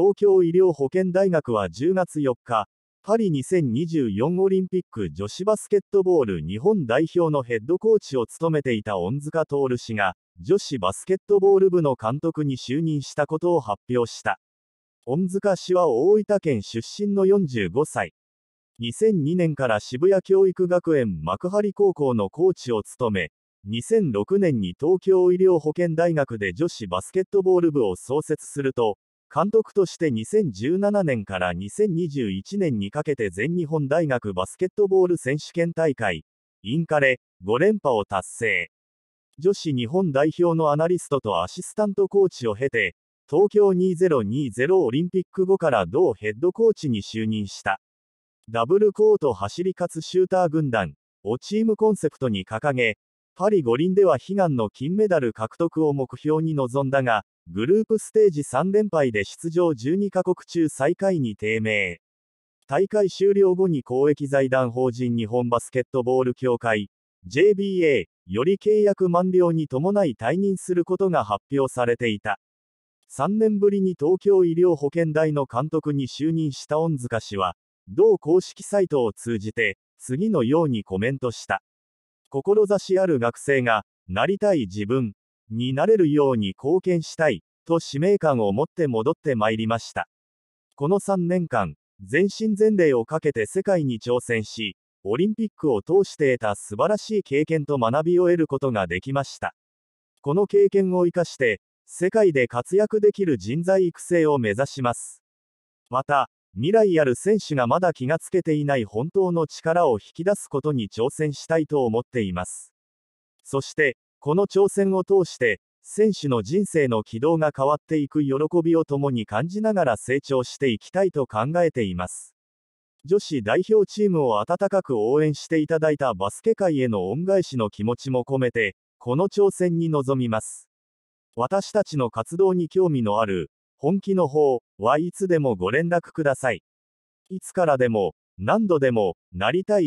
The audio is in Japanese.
東京医療保健大学は10月4日、パリ2024オリンピック女子バスケットボール日本代表のヘッドコーチを務めていた恩塚徹氏が、女子バスケットボール部の監督に就任したことを発表した。恩塚氏は大分県出身の45歳。2002年から渋谷教育学園幕張高校のコーチを務め、2006年に東京医療保健大学で女子バスケットボール部を創設すると、監督として2017年から2021年にかけて全日本大学バスケットボール選手権大会、インカレ5連覇を達成。女子日本代表のアナリストとアシスタントコーチを経て、東京2020オリンピック後から同ヘッドコーチに就任した。ダブルコート走り勝つシューター軍団をチームコンセプトに掲げ、パリ五輪では悲願の金メダル獲得を目標に臨んだが、グループステージ3連敗で出場12カ国中最下位に低迷。大会終了後に公益財団法人日本バスケットボール協会、JBA、より契約満了に伴い退任することが発表されていた。3年ぶりに東京医療保険大の監督に就任した恩塚氏は、同公式サイトを通じて、次のようにコメントした。志ある学生が、なりたい自分になれるように貢献したい。と使命感を持って戻ってまいりました。この3年間、全身全霊をかけて世界に挑戦し、オリンピックを通して得た素晴らしい経験と学びを得ることができました。この経験を生かして、世界で活躍できる人材育成を目指します。また、未来ある選手がまだ気がつけていない本当の力を引き出すことに挑戦したいと思っています。そして、この挑戦を通して、選手の人生の軌道が変わっていく喜びを共に感じながら成長していきたいと考えています。女子代表チームを温かく応援していただいたバスケ界への恩返しの気持ちも込めて、この挑戦に臨みます。私たちの活動に興味のある、本気の方はいつでもご連絡ください。いつからでも、何度でも、なりたい。